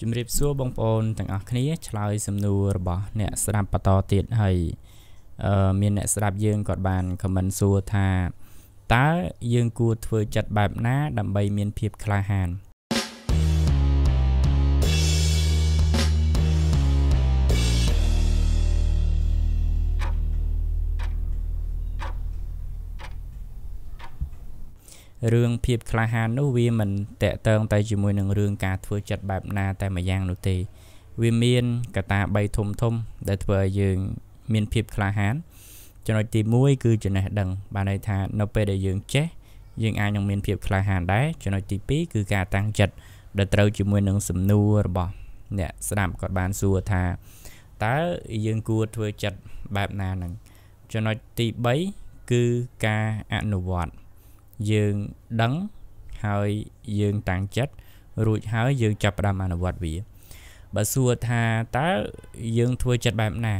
ជំរាបសួរបងប្អូនទាំងអស់គ្នាឆ្លើយសំណួររបស់អ្នកស្ដាប់បន្តទៀតហើយអឺមានអ្នកស្ដាប់យើងគាត់បានខមមិនសួរថា តើយើងគួរធ្វើចិត្តបែបណាដើម្បីមានភាពក្លាហានរឿងភាពក្លាហាននោះវាមិនតកតងតែជាមួយនឹងរឿងការធ្វើចិត្តបែបណាតែម្យ៉ាងនោះទេវាមានកត្តា3ធំធំ ដែលធ្វើឲ្យយើងមានភាពក្លាហានចំណុចទី1គឺចំណេះដឹងបានន័យថានៅពេលដែលយើងចេះយើងអាចនឹងមានភាពក្លាហានដែរចំណុចទី2គឺការតាំងចិត្តដែលត្រូវជាមួយនឹងសំណួររបស់អ្នកស្ដាប់គាត់បានសួរថាតើយើងគួរធ្វើចិត្តបែបណានឹងចំណុចទី3គឺការអនុវត្តយើងដឹងហើយយើងតាំងចិត្តរួចហើយយើងចាប់ផ្ដើមអនុវត្តវាបើសួរថាតើយើងធ្វើចិត្តបែបណា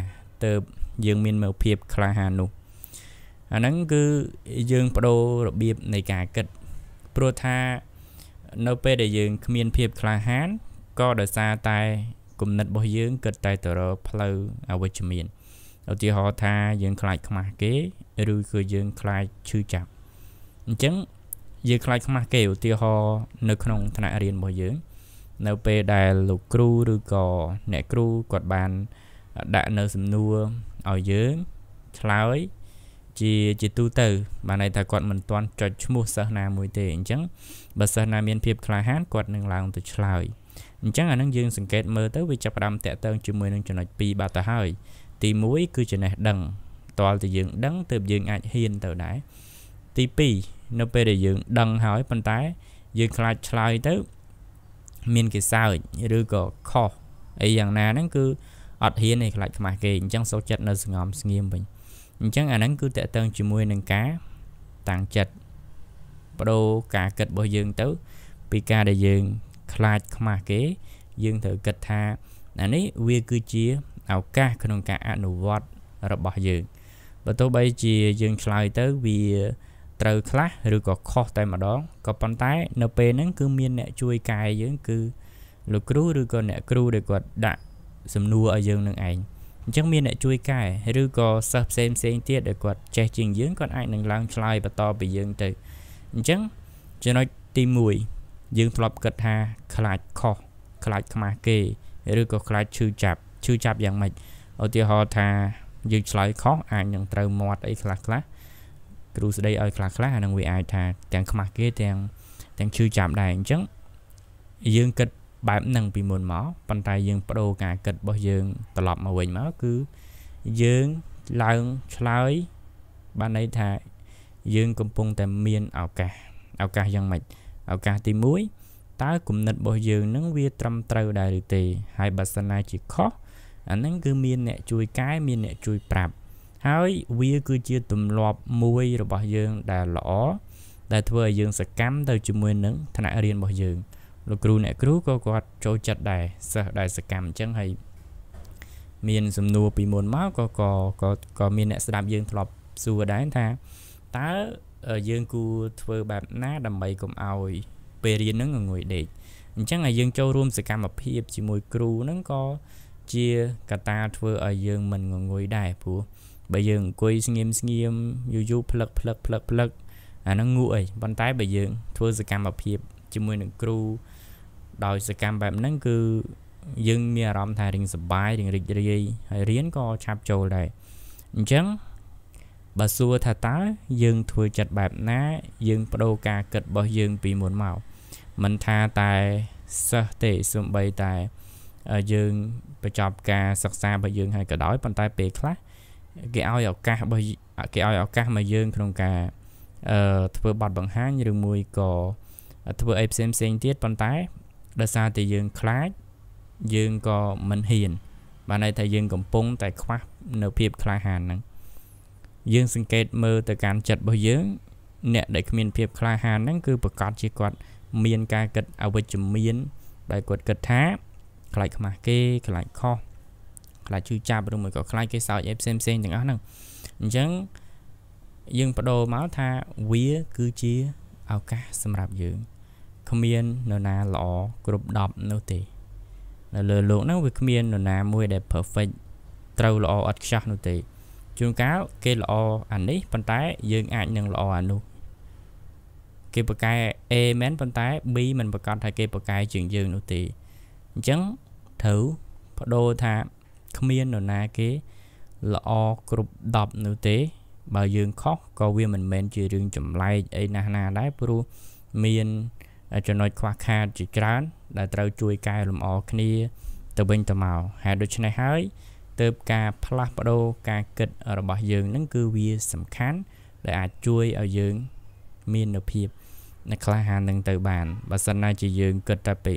ទៅយើងមានមើលភាពក្លាហាននោះអាហ្នឹងគឺយើងបដូររបៀបនៃការគិតព្រោះថា នៅពេលដែលយើងគ្មានភាពក្លាហានក៏ដោយសារតែគំនិតរបស់យើងគិតតែទៅរកផ្លូវអវិជ្ជមានឧទាហរណ៍ថាយើងខ្លាចខ្មាស់គេឬគឺយើងខ្លាចឈឺចាប់អញ្ចឹងយើងខ្លាចខ្មាស់គេឧទាហរណ៍នៅក្នុងថ្នាក់រៀនរបស់យើង នៅពេលដែលលោកគ្រូឬក៏អ្នកគ្រូគាត់បានដាក់នៅសំណួរឲ្យយើងឆ្លើយ ជាជាទូទៅ បានន័យថាគាត់មិនទាន់ចុចឈ្មោះសិស្សណាមួយទេអញ្ចឹងបើសិស្សណាមានភាពក្លាហានគាត់នឹងឡើងទៅឆ្លើយអញ្ចឹងអានឹងយើងសង្កេតមើលទៅវាចាប់ផ្ដើមតាក់ទងជាមួយនឹងចំណុច2បាត់ទៅហើយទី1គឺចំណេះដឹងតលតែយើង ដឹងទើបយើងអាចហ៊ានទៅដែរទី2នៅពេលដែលយើងដឹងហើយប៉ុន្តែយើងខ្លាចឆ្លើយទៅមានគេសើចឬក៏ខុសអីយ៉ាងណាហ្នឹងគឺអត់ហ៊ានឯខ្លាចខ្មាស់គេអញ្ចឹងសូកចិត្តនៅស្ងំស្ងៀមវិញអញ្ចឹងអាហ្នឹងគឺតកតឹងជាមួយនឹងការតាំងចិត្តបដូរការគិតរបស់យើងទៅពីការដែលយើងខ្លាចខ្មាស់គេយើងត្រូវគិតថាអានេះវាគឺជាឱកាសក្នុងការអនុវត្តរបស់យើងបើទោះបីជាយើងឆ្លើយទៅវាត្រូវខ្លះឬក៏ខុសតែម្ដងក៏ប៉ុន្តែ នៅពេលហ្នឹងគឺមានអ្នក ជួយកែយើងគឺលោកគ្រូឬក៏អ្នកគ្រូដែលគាត់ដាក់សំណួរឲ្យយើងនឹងឯងអញ្ចឹងមានអ្នកជួយកែឬក៏សិស្សផ្សេងផ្សេងទៀតដែលគាត់ចេះជាងយើងគាត់អាចនឹងឡើងឆ្លើយបន្តពីយើងទៅអញ្ចឹងចំណុចទី1យើងធ្លាប់គិតថាខ្លាចខុសខ្លាចខ្មាស់គេឬក៏ខ្លាចឈឺចាប់ឈឺចាប់យ៉ាងម៉េចឧទាហរណ៍ថាយើងឆ្លើយខុសអាចនឹងត្រូវមាត់អីខ្លះខ្លះគ្រូស្ដីឲ្យខ្លះខ្លះអានឹងវាអាចថា ទាំងខ្មាស់គេទាំងទាំងឈឺចាប់ដែរអញ្ចឹងយើងគិតបែបហ្នឹងពីមុនមកប៉ុន្តែយើងបដូរការគិតរបស់យើងត្រឡប់មកវិញមកគឺយើងឡើងឆ្លើយបានន័យថាយើងកំពុងតែមានឱកាសឱកាសយ៉ាងម៉េចឱកាសទី1តើគុណិតរបស់យើងនឹងវាត្រឹមត្រូវដែរឬទេហើយបើសិនណាជាខុសអាហ្នឹងគឺមានអ្នកជួយកែមានអ្នក ជួយប្រាប់ហើយវាគឺជាទម្លាប់មួយរបស់យើងដែលល្អដែលធ្វើឲ្យយើងសកម្មទៅជាមួយនឹងថ្នាក់រៀនរបស់យើងលោកគ្រូអ្នកគ្រូក៏គាត់ចូលចិត្តដែរសិស្សដែលសកម្មអញ្ចឹងហើយមានសំណួរពីមុនមកក៏ក៏ក៏ក៏មានអ្នកស្ដាប់យើងធ្លាប់សួរដែរថាតើយើងគួរធ្វើបែបណាដើម្បីកុំឲ្យ ពេលរៀនហ្នឹងងងុយដេកអញ្ចឹងឲ្យយើងចូលរួមសកម្មភាពជាមួយគ្រូហ្នឹងក៏ជាកត្តាធ្វើឲ្យយើងមិនងងុយដែរព្រោះបើយើងអង្គុយស្ងៀមស្ងៀមយូរយូរផ្លឹកផ្លឹកផ្លឹកផ្លឹក អាហ្នឹងងក់អីប៉ុន្តែបើយើង ធ្វើសកម្មភាពជាមួយនឹងគ្រូដោយសកម្មបែបហ្នឹងគឺយើងមានអារម្មណ៍ថារៀងសប្បាយរៀងរីករាយហើយរៀនក៏ឆាប់ចូលដែរអញ្ចឹងបើសួរថាតើយើង ធ្វើចិត្តបែបណា យើងបដូរការគិតរបស់យើងពីមុនមកមិនថាតែសិស្សទេសូម្បីតែយើងបញ្ចប់ការសិក្សារបស់យើងហើយក៏ដោយប៉ុន្តែពេលខ្លះគេឲ្យឱកាសរបស់គេឲ្យឱកាសមកយើងក្នុងការអឺធ្វើបទបង្ហាញឬមួយក៏ធ្វើអីផ្សេងផ្សេងទៀតប៉ុន្តែដោយសារតែយើងខ្លាចយើងក៏មិនហ៊ាន បានន័យថាយើងកំពុង តែខ្វះនៅភាពក្លាហានហ្នឹងយើងសង្កេតមើលទៅកាន់ចិត្តរបស់យើង អ្នកដែលគ្មានភាពក្លាហានហ្នឹងគឺប្រកាសជាគាត់មានការគិតអវិជ្ជមាន ដែលគាត់គិតថាខ្លាចខ្មាស់គេខ្លាចខុសខ្លាចឈឺចាប់ឬមួយក៏ខ្លាចគេសើចអីផ្សេងផ្សេងទាំងអស់ហ្នឹងអញ្ចឹងយើងបដូរមកថាវាគឺជាឱកាសសម្រាប់យើងគ្មាននរណាល្អគ្រប់10នោះទេនៅលើលោកហ្នឹងវាគ្មាននរណាមួយដែល perfect ត្រូវល្អអត់ខ្ចោះនោះទេជួនកាលគេល្អអានេះប៉ុន្តែយើងអាចនឹងល្អអានោះគេបកកែ A មែនប៉ុន្តែ B មិនប្រកាសថាគេបកកែជាងយើងនោះទេអញ្ចឹងត្រូវបដូរថាគ្មាននរណាគេល្អគ្រប់10នោះទេ បើយើង ខុសក៏វាមិនមែនជារឿងចម្លែកអីណាស់ណាដែរព្រោះមានចំណុចខ្វះខាតជាច្រើន ដែលត្រូវជួយកែលម្អ គ្នា ទៅវិញទៅមកហើយដូច្នេះហើយ ទៅការផ្លាស់ប្ដូរការគិតរបស់យើងនឹងគឺវាសំខាន់ ដែលអាចជួយឲ្យយើង មាននូវភាពនៅក្លាហាននឹងទៅបានបើសិនណាជាយើងគិតតែពី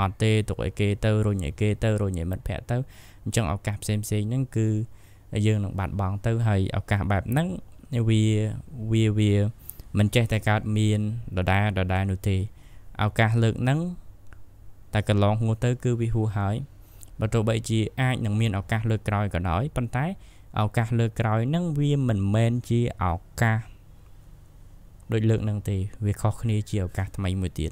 អត់ទេទុកឲ្យគេទៅរុញឲ្យគេទៅរុញឲ្យមិត្តភ័ក្ដិទៅអញ្ចឹងឱកាសផ្សេងផ្សេងហ្នឹងគឺយើងនឹងបាត់បង់ទៅហើយឱកាសបែបហ្នឹងវាវាវាមិនចេះតែកើតមានដដែលដដែលនោះទេឱកាសលើកហ្នឹងតែកន្លងហួសទៅ គឺវាហួសហើយបើទោះបីជាអាចនឹងមានឱកាសលើកក្រោយក៏ដោយប៉ុន្តែឱកាសលើកក្រោយហ្នឹងវាមិនមែនជាឱកាសដូចលើកហ្នឹងទេ វាខុសគ្នាជាឱកាសថ្មីមួយទៀត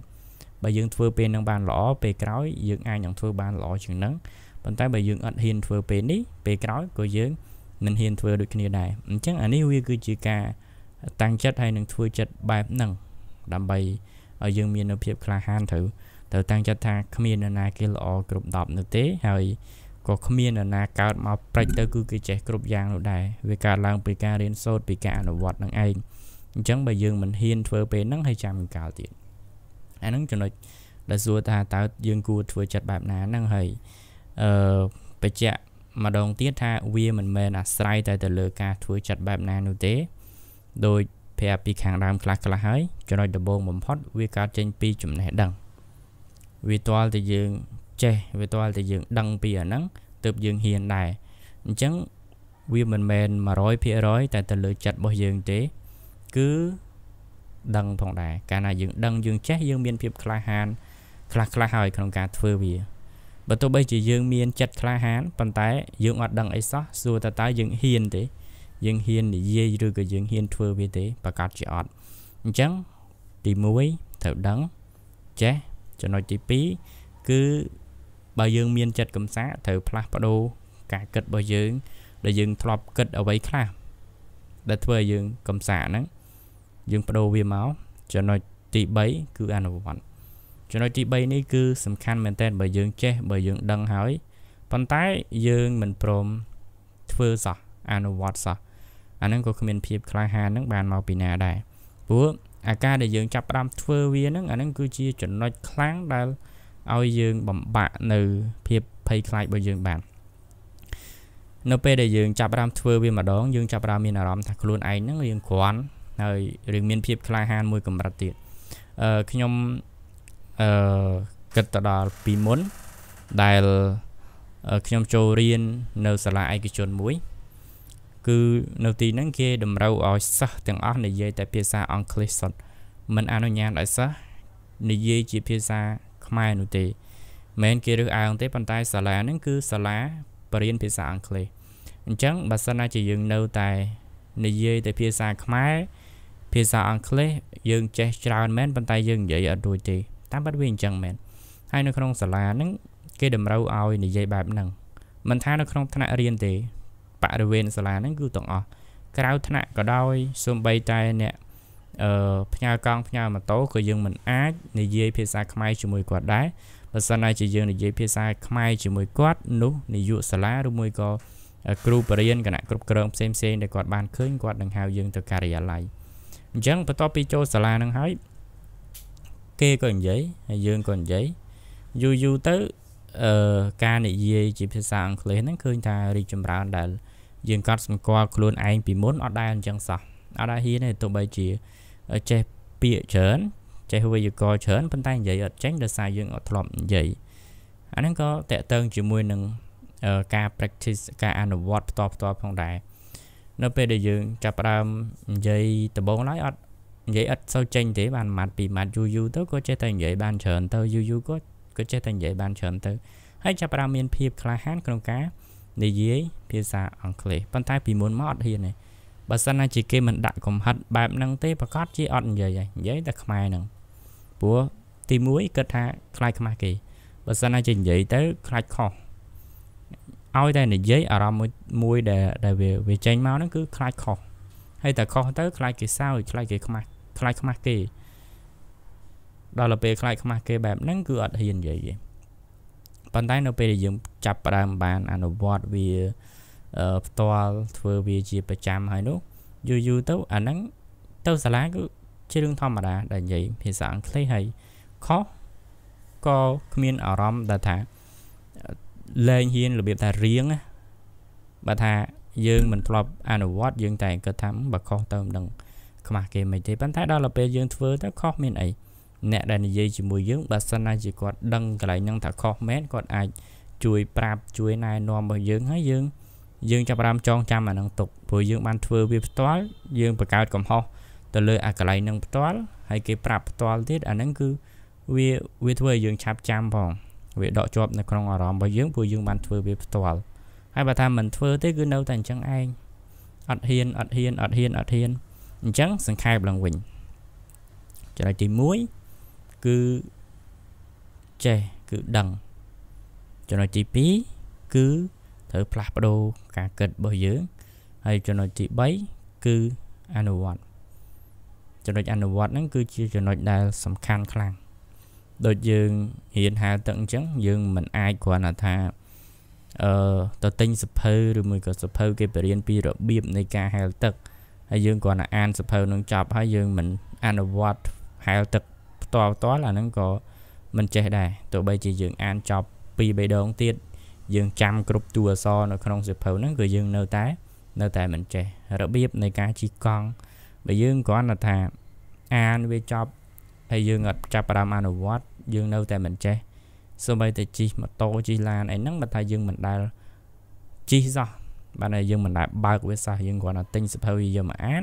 បើយើងធ្វើពេលហ្នឹងបានល្អពេលក្រោយយើងអាចនឹងធ្វើបានល្អជាងហ្នឹងប៉ុន្តែបើយើងអត់ហ៊ានធ្វើពេលនេះពេលក្រោយក៏យើងមិនហ៊ានធ្វើដូចគ្នាដែរអញ្ចឹងអានេះវាគឺជាការតាំងចិត្តហើយនឹងធ្វើចិត្តបែបហ្នឹងដើម្បីឲ្យយើងមាននូវភាពក្លាហានត្រូវត្រូវតាំងចិត្តថាគ្មាននរណាគេល្អគ្រប់10នោះទេហើយក៏គ្មាននរណាកើតមកប្រិចទៅគឺគេចេះគ្រប់យ៉ាងនោះដែរវាកើតឡើងពីការរៀនសូត្រពីការអនុវត្តនឹងឯងអញ្ចឹងបើយើងមិនហ៊ានធ្វើពេលហ្នឹងហើយចាំកាលទៀតអាហ្នឹងចំណុចដែលសួរថាតើយើង គួរធ្វើចិត្តបែបណាហ្នឹងហើយអឺបញ្ជាក់ម្ដងទៀតថាវាមិនមែនអាស្រ័យតែ ទៅលើការធ្វើចិត្តបែបណានោះទេដោយប្រាប់ពីខាងដើមខ្លះខ្លះហើយចំណុចដំបូងបំផុតវាកើតចេញពីចំណេះដឹងវាទាល់តែយើងចេះវាទាល់តែយើង ដឹងពីអាហ្នឹងទើបយើងហ៊ានដែរអញ្ចឹងវាមិនមែន100%តែទៅលើចិត្តរបស់យើងទេគឺដឹងផងដែរកាលណាយើងដឹងយើងចេះយើងមានភាពក្លាហានខ្លះខ្លះហើយក្នុងការធ្វើវាបើទោះបីជាយើងមានចិត្តក្លាហានប៉ុន្តែយើងអត់ដឹងអីសោះសួរតើតើយើងហ៊ានទេយើងហ៊ាននិយាយឬក៏យើងហ៊ានធ្វើវាទេប្រកាសជាអត់អញ្ចឹងទី1ត្រូវដឹងចេះចំណុចទី2គឺបើយើងមានចិត្តកំសាត្រូវផ្លាស់ប្ដូរការគិតរបស់យើងដែលយើងធ្លាប់គិតអ្វីខ្លះដែលធ្វើឲ្យយើងកំសាហ្នឹងយើងបដូរវាមកចំណុចទី3គឺអនុវត្តចំណុចទី3នេះគឺសំខាន់មែនតើបើយើងចេះបើយើងដឹងហើយប៉ុន្តែយើងមិនព្រមធ្វើសោះអនុវត្តសោះអាហ្នឹងក៏គ្មានភាពក្លាហាននឹងបានមកពីណាដែរព្រោះអាការដែលយើងចាប់ផ្ដើមធ្វើវាហ្នឹងអាហ្នឹងគឺជាចំណុចខ្លាំងដែលឲ្យយើងបំបាក់នៅភាពភ័យខ្លាចរបស់យើងបាននៅពេលដែលយើងចាប់ផ្ដើមធ្វើវាម្ដងយើងចាប់ផ្ដើមមានអារម្មណ៍ថាខ្លួនឯងហ្នឹងរៀងគ្រាន់ហើយរៀងមានភាពក្លាហានមួយកម្រិតទៀតអឺខ្ញុំអឺគិតទៅដល់ពីមុនដែលខ្ញុំចូលរៀននៅសាលាឯកជនមួយ គឺនៅទីហ្នឹងគេតម្រូវឲ្យសិស្សទាំងអស់និយាយតែ ភាសាអង់គ្លេសសុទ្ធមិនអនុញ្ញាតឲ្យសិស្សនិយាយជាភាសាខ្មែរនោះទេមិនគេរើសអើងទេប៉ុន្តែសាលាហ្នឹងគឺសាលាបរៀនភាសាអង់គ្លេសអញ្ចឹងបើសិនណាជាយើងនៅតែនិយាយតែភាសាខ្មែរភាសាអង់គ្លេសយើងចេះច្រើនមែនប៉ុន្តែយើងនិយាយអត់រួចទេតាមពិតវាអញ្ចឹងមែនហើយនៅក្នុងសាលាហ្នឹងគេតម្រូវឲ្យនិយាយបែបហ្នឹងមិនថានៅក្នុងថ្នាក់រៀនទេបរិវេណសាលាហ្នឹងគឺទាំងអស់ក្រៅថ្នាក់ក៏ដោយសូម្បីតែអ្នកអឺផ្ញើកង់ផ្ញើម៉ូតូក៏យើងមិនអាចនិយាយភាសា ខ្មែរជាមួយគាត់ដែរបើសិនតែជាយើងនិយាយភាសាខ្មែរជាមួយគាត់នោះនាយកសាលាឬមួយក៏គ្រូបរិញ្ញាគណៈគ្រប់គ្រងផ្សេងៗដែលគាត់បានឃើញគាត់នឹងហៅយើងទៅការិយាល័យអញ្ចឹងបន្ទាប់ពីចូលសាលានឹងហើយគេក៏និយាយហើយយើងក៏និយាយយូរយូរទៅអឺការនិយាយជាភាសាអង់គ្លេសហ្នឹងឃើញថារីកចម្រើនដែលយើងកត់សម្គាល់ខ្លួនឯងពីមុនអត់ដែរអញ្ចឹងសោះអត់ដែរហ៊ានទេទោះបីជាចេះពាក្យច្រើនចេះវេយ្យាករណ៍ច្រើនប៉ុន្តែនិយាយអត់ចេញដោយសារយើងអត់ធ្លាប់និយាយអាហ្នឹងក៏តកតឹងជាមួយនឹងការ practice ការអនុវត្តផ្ទាល់ផ្ទាល់ផងដែរនៅពេលដែលយើងចាប់ផ្ដើមនិយាយដំបូងឡើយអត់និយាយឥតសូវចេញទេបានម៉ាត់ពីម៉ាត់យូរយូរទៅក៏ចេះតែនិយាយបានច្រើនទៅយូរយូរក៏ក៏ចេះតែនិយាយបានច្រើនទៅហើយចាប់ផ្ដើមមានភាពក្លាហានក្នុងការនិយាយភាសាអង់គ្លេសប៉ុន្តែពីមុនមកអត់ហ៊ានទេបើសិនណាជាគេមិនដាក់កំហិតបែបហ្នឹងទេប្រកាសជាអត់និយាយហើយនិយាយតែខ្មែរហ្នឹងព្រោះទី1គិតថាខ្លាចខ្មាស់គេបើសិនណាជានិយាយទៅខ្លាចខុសឲ្យតែនិយាយអារម្មណ៍មួយមួយដែលដែលវាចេញមកហ្នឹងគឺខ្លាចខុសហើយតែខុសទៅខ្លាចគេសើចខ្លាចគេខ្មាស់ថ្លៃខ្មាស់គេដល់ទៅពេលខ្លាចខ្មាស់គេបែបហ្នឹងគឺអត់ហ៊ាននិយាយទេប៉ុន្តែនៅពេលដែលយើងចាប់ផ្ដើមបានអនុវត្តវាផ្ទាល់ធ្វើវាជាប្រចាំហើយនោះយូរយូរទៅអាហ្នឹងទៅសាលាគឺជារឿងធម្មតាដែលនិយាយភាសាអង់គ្លេសហើយខុសក៏គ្មានអារម្មណ៍ដែលថាលែងហ៊ានរបៀបថារៀងបើថាយើងមិនធ្លាប់អនុវត្តយើងតែគិតថាបើខុសទៅមិនដឹងខ្មាស់គេមិនទេប៉ុន្តែដល់ពេលយើងធ្វើទៅខុសមានអីអ្នកដែលនិយាយជាមួយយើងបើសិនណាជាគាត់ដឹងកន្លែងហ្នឹងថាខុសមែនគាត់អាចជួយប្រាប់ជួយណែនាំរបស់យើងហើយយើងយើងចាប់បានចងចាំអានឹងទុកព្រោះយើងបានធ្វើវាផ្ទាល់យើងបង្កើតកំហុសទៅលើអាកន្លែងនឹងផ្ទាល់ហើយគេប្រាប់ផ្ទាល់ទៀតអានឹងគឺវាវាធ្វើឲ្យយើងឆាប់ចាំផងវាដកជាប់នៅក្នុងអារម្មណ៍របស់យើងព្រោះយើងបានធ្វើវាផ្ទាល់ហើយបើថាមិនធ្វើទេគឺនៅតែអញ្ចឹងឯងអត់ហ៊ានអត់ហ៊ានអត់ហ៊ានអត់ហ៊ានអញ្ចឹងសង្ខេបឡើងវិញចំណុចទី1គឺចេះគឺដឹងចំណុចទី2គឺត្រូវផ្លាស់ប្ដូរការគិតរបស់យើងហើយចំណុចទី3គឺអនុវត្តចំណុចអនុវត្តហ្នឹងគឺជាចំណុចដែលសំខាន់ខ្លាំងដូចយើងរៀនហាលទឹកអញ្ចឹងយើងមិនអាចគ្រាន់តែថាអឺទៅទិញសភៅឬមួយក៏សភៅគេបរៀនពីរបៀបនៃការហាលទឹកហើយយើងគ្រាន់តែអានសភៅនឹងចប់ហើយយើងមិនអនុវត្តហែលទឹកផ្ទាល់ផ្ទាល់អាហ្នឹងក៏មិនចេះដែរទោះបីជាយើងអានចប់2 3ដងទៀតយើងចាំគ្រប់តួអក្សរនៅក្នុងសភៅហ្នឹងគឺយើងនៅតែ នៅតែមិនចេះរបៀបនៃការជីកង់បើយើងគ្រាន់តែថាអានវាចប់ហើយយើងអត់ចាប់អារម្មណ៍អនុវត្តយើងនៅតែមិនចេះសូម្បីតែជិះម៉ូតូជិះឡានអីហ្នឹងបើថាយើងមិនដែលជិះសោះបានតែយើងមិនដែលបើកវាសោះយើងគ្រាន់តែទិញសិភៅយើងមកអាន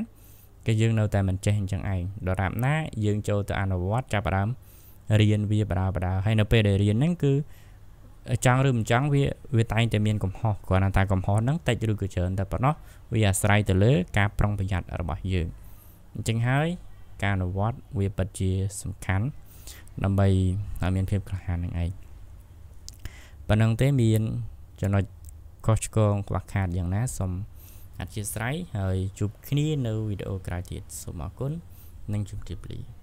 គឺយើងនៅតែមិនចេះអញ្ចឹងឯងដរាបណា យើងចូលទៅអនុវត្តចាប់ផ្ដើមរៀនវាបដាបដាហើយនៅពេលដែលរៀនហ្នឹងគឺចង់ឬមិនចង់វាវាតែងតែមានកំហុសគ្រាន់តែកំហុសហ្នឹងតិចឬក៏ច្រើនតែប៉ុណ្ណោះវាអាស្រ័យទៅលើ ការប្រុងប្រយ័ត្នរបស់យើងអញ្ចឹងហើយការអនុវត្តវាពិតជាសំខាន់ដើម្បីឲ្យមានភាពក្លាហាននឹងឯងប៉ុណ្ណឹងទេមានចំណុចខុសឆ្គងខ្វះខាតយ៉ាងណាសូមអធិស្ឋានហើយជួបគ្នានៅវីដេអូក្រោយទៀតសូមអរគុណនិងជម្រាបលា